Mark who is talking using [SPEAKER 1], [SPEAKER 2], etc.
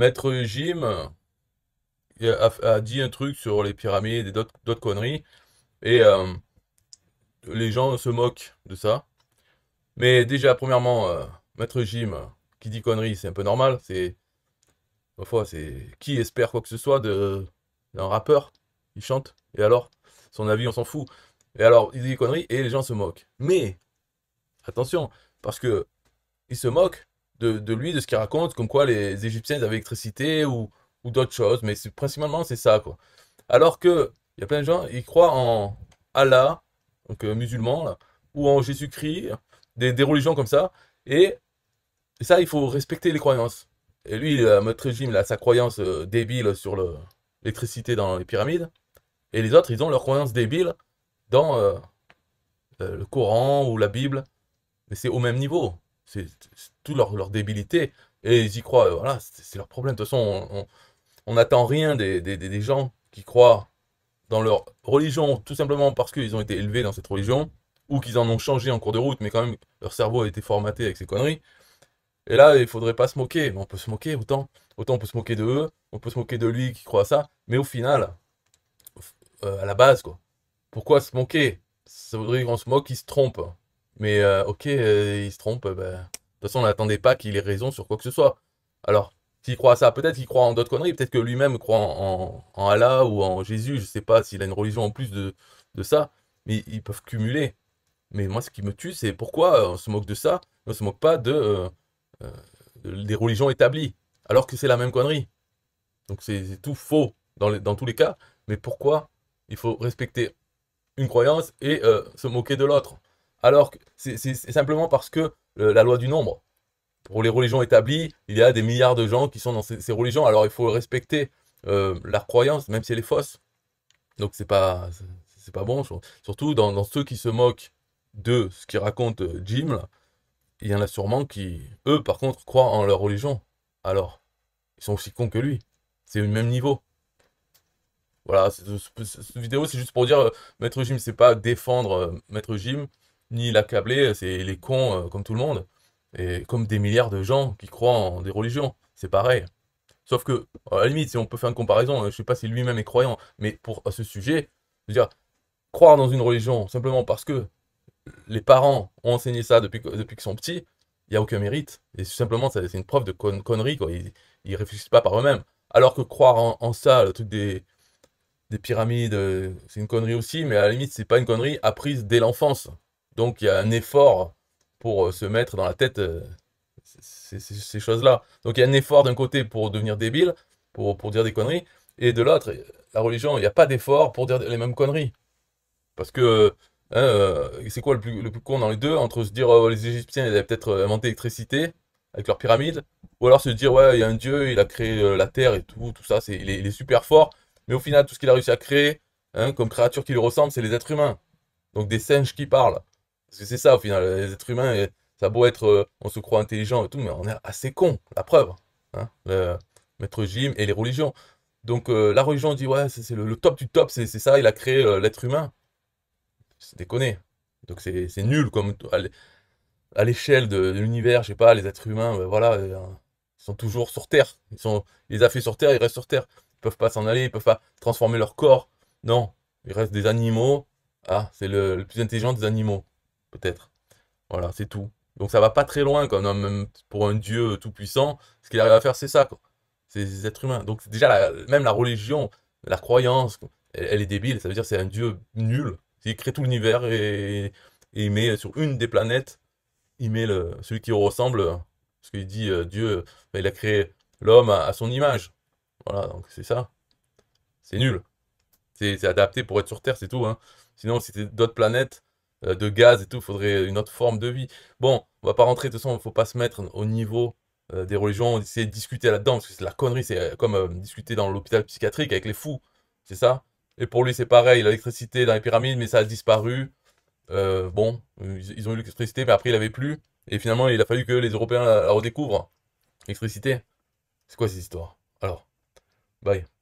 [SPEAKER 1] Maître Jim a, dit un truc sur les pyramides et d'autres conneries. Et euh, les gens se moquent de ça. Mais déjà, premièrement, euh, Maître Jim, qui dit conneries, c'est un peu normal. C'est. Ma c'est. Qui espère quoi que ce soit de d'un rappeur Il chante. Et alors Son avis, on s'en fout. Et alors, il dit conneries et les gens se moquent. Mais, attention, parce que ils se moquent de, lui, de ce qu'il raconte, comme quoi les Égyptiens avaient l'électricité ou, ou d'autres choses, mais principalement c'est ça quoi. Alors que il y a plein de gens, ils croient en Allah, donc euh, musulmans, ou en Jésus-Christ, des, religions comme ça, et, ça il faut respecter les croyances. Et lui, notre régime, a sa croyance euh, débile sur l'électricité dans les pyramides, et les autres, ils ont leur croyance débile dans euh, le Coran ou la Bible, mais c'est au même niveau. C'est tout leur, débilité. Et ils y croient. Euh, voilà, c'est leur problème. De toute façon, on n'attend rien des, gens qui croient dans leur religion, tout simplement parce qu'ils ont été élevés dans cette religion, ou qu'ils en ont changé en cours de route, mais quand même, leur cerveau a été formaté avec ces conneries. Et là, il ne faudrait pas se moquer. On peut se moquer autant. Autant on peut se moquer de eux, on peut se moquer de lui qui croit à ça. Mais au final, euh, à la base, quoi. Pourquoi se moquer Ça voudrait qu'on se moque, il se trompe. Mais euh, ok, euh, il se trompe. Euh, bah, de toute façon, on n'attendait pas qu'il ait raison sur quoi que ce soit. Alors, s'il croit à ça, peut-être qu'il croit en d'autres conneries. Peut-être que lui-même croit en, Allah ou en Jésus. Je ne sais pas s'il a une religion en plus de, ça. Mais ils peuvent cumuler. Mais moi, ce qui me tue, c'est pourquoi on se moque de ça. On ne se moque pas de, des religions établies. Alors que c'est la même connerie. Donc c'est tout faux dans, dans tous les cas. Mais pourquoi il faut respecter une croyance et se moquer de l'autre alors que c'est simplement parce que euh, la loi du nombre, pour les religions établies, il y a des milliards de gens qui sont dans ces, religions, alors il faut respecter euh, leur croyance, même si elle est fausse. Donc c'est pas pas bon, surtout dans, ceux qui se moquent de ce qu'il raconte euh, Jim, il y en a sûrement qui, eux par contre, croient en leur religion. Alors, ils sont aussi cons que lui. C'est au même niveau. Voilà, cette, vidéo c'est juste pour dire, Maître Jim, c'est pas défendre Maître Jim, ni l'accabler, c'est les cons euh, comme tout le monde, et comme des milliards de gens qui croient en des religions, c'est pareil. Sauf que, à la limite, si on peut faire une comparaison, euh, je sais pas si lui-même est croyant, mais pour à ce sujet, dire, croire dans une religion simplement parce que les parents ont enseigné ça depuis, depuis qu'ils sont petits, il n'y a aucun mérite. Et simplement, c'est une preuve de connerie, quoi. Ils, ne réfléchissent pas par eux-mêmes. Alors que croire en, en, ça, le truc des, des pyramides, euh, c'est une connerie aussi, mais à la limite, c'est pas une connerie apprise dès l'enfance. Donc il y a un effort pour euh, se mettre dans la tête euh, ces, choses-là. Donc il y a un effort d'un côté pour devenir débile, pour, dire des conneries, et de l'autre, la religion, il n'y a pas d'effort pour dire les mêmes conneries. Parce que hein, euh, c'est quoi le plus, con dans les deux Entre se dire oh, les Égyptiens, ils avaient peut-être inventé l'électricité avec leurs pyramides, ou alors se dire ouais, il y a un dieu, il a créé la terre et tout, tout ça, c'est, il, est, super fort, mais au final, tout ce qu'il a réussi à créer, hein, comme créature qui lui ressemble, c'est les êtres humains. Donc des singes qui parlent. Parce que c'est ça, au final, les êtres humains, ça a beau être, euh, on se croit intelligent et tout, mais on est assez con, la preuve. Hein, le maître Jim et les religions. Donc euh, la religion dit, ouais, c'est le, top du top, c'est ça, il a créé euh, l'être humain. C'est déconné. Donc c'est nul comme à l'échelle de, l'univers, je sais pas, les êtres humains, ben voilà, ils sont toujours sur Terre. Ils sont, les a fait sur Terre, ils restent sur Terre. Ils peuvent pas s'en aller, ils peuvent pas transformer leur corps. Non, ils restent des animaux. Ah, c'est le plus intelligent des animaux peut-être. Voilà, c'est tout. Donc ça va pas très loin, quand même pour un Dieu euh, tout-puissant, ce qu'il arrive à faire, c'est ça, quoi. C'est des êtres humains. Donc déjà, même la religion, la croyance, elle, est débile. Ça veut dire c'est un Dieu nul. Il crée tout l'univers et, il met sur une des planètes, il met le, celui qui ressemble, parce qu'il dit euh, Dieu, euh, il a créé l'homme à, son image. Voilà, donc c'est ça. C'est nul. C'est adapté pour être sur Terre, c'est tout. Hein. Sinon, si c'était d'autres planètes, euh, de gaz et tout, faudrait une autre forme de vie. Bon, on va pas rentrer, de ça façon, il faut pas se mettre au niveau euh, des religions, essayer de discuter là-dedans, parce que c'est la connerie, c'est euh, comme discuter dans l'hôpital psychiatrique avec les fous, c'est ça Et pour lui, c'est pareil, l'électricité dans les pyramides, mais ça a disparu. bon, ils, ont eu l'électricité, mais après, il avait plus. Et finalement, il a fallu que les Européens la, redécouvrent. L'électricité C'est quoi ces histoires Alors, bye.